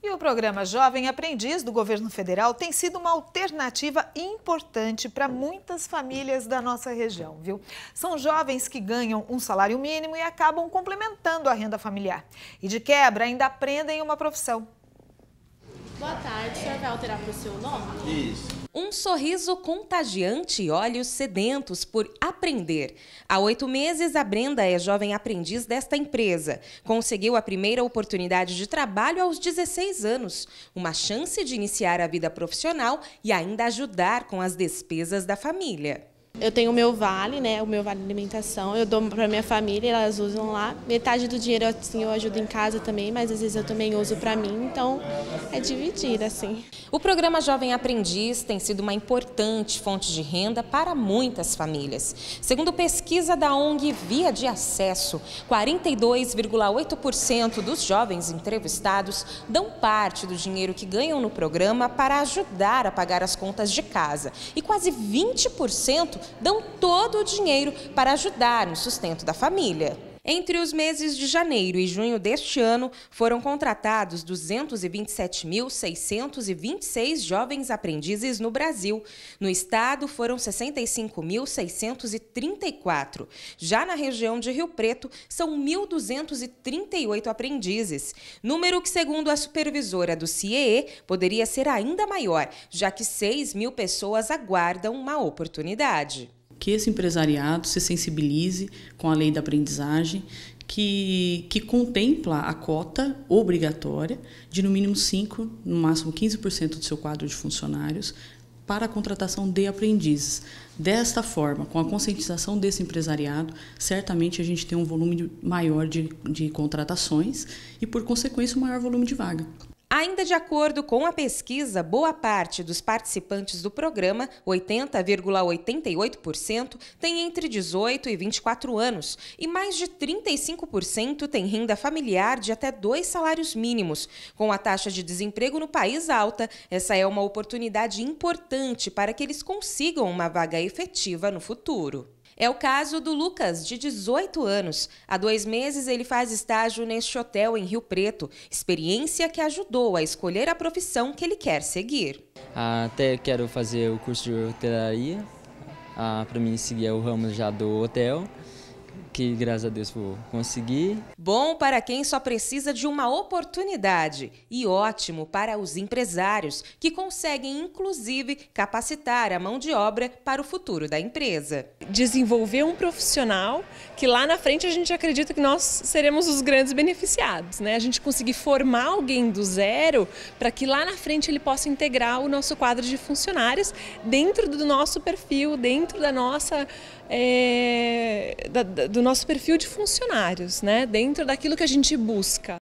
E o programa Jovem Aprendiz do governo federal tem sido uma alternativa importante para muitas famílias da nossa região, viu? São jovens que ganham um salário mínimo e acabam complementando a renda familiar. E de quebra ainda aprendem uma profissão. Boa tarde, o senhor vai alterar para o seu nome? Isso. Um sorriso contagiante e olhos sedentos por aprender. Há oito meses, a Brenda é jovem aprendiz desta empresa. Conseguiu a primeira oportunidade de trabalho aos 16 anos. Uma chance de iniciar a vida profissional e ainda ajudar com as despesas da família. Eu tenho o meu vale, né, o meu vale alimentação, eu dou para minha família, elas usam lá. Metade do dinheiro assim eu ajudo em casa também, mas às vezes eu também uso para mim, então é dividido assim. O programa Jovem Aprendiz tem sido uma importante fonte de renda para muitas famílias. Segundo pesquisa da ONG Via de Acesso, 42,8% dos jovens entrevistados dão parte do dinheiro que ganham no programa para ajudar a pagar as contas de casa e quase 20% dão todo o dinheiro para ajudar no sustento da família. Entre os meses de janeiro e junho deste ano, foram contratados 227.626 jovens aprendizes no Brasil. No estado, foram 65.634. Já na região de Rio Preto, são 1.238 aprendizes, número que, segundo a supervisora do CIEE, poderia ser ainda maior, já que 6 mil pessoas aguardam uma oportunidade que esse empresariado se sensibilize com a lei da aprendizagem, que, que contempla a cota obrigatória de no mínimo 5, no máximo 15% do seu quadro de funcionários para a contratação de aprendizes. Desta forma, com a conscientização desse empresariado, certamente a gente tem um volume maior de, de contratações e, por consequência, um maior volume de vaga. Ainda de acordo com a pesquisa, boa parte dos participantes do programa, 80,88%, tem entre 18 e 24 anos e mais de 35% tem renda familiar de até dois salários mínimos. Com a taxa de desemprego no país alta, essa é uma oportunidade importante para que eles consigam uma vaga efetiva no futuro. É o caso do Lucas, de 18 anos. Há dois meses ele faz estágio neste hotel em Rio Preto, experiência que ajudou a escolher a profissão que ele quer seguir. Até quero fazer o curso de hotelaria, ah, para mim seguir é o ramo já do hotel que graças a Deus vou conseguir. Bom para quem só precisa de uma oportunidade e ótimo para os empresários, que conseguem inclusive capacitar a mão de obra para o futuro da empresa. Desenvolver um profissional que lá na frente a gente acredita que nós seremos os grandes beneficiados, né? A gente conseguir formar alguém do zero para que lá na frente ele possa integrar o nosso quadro de funcionários dentro do nosso perfil, dentro da nossa é, da, do nosso perfil de funcionários, né? dentro daquilo que a gente busca.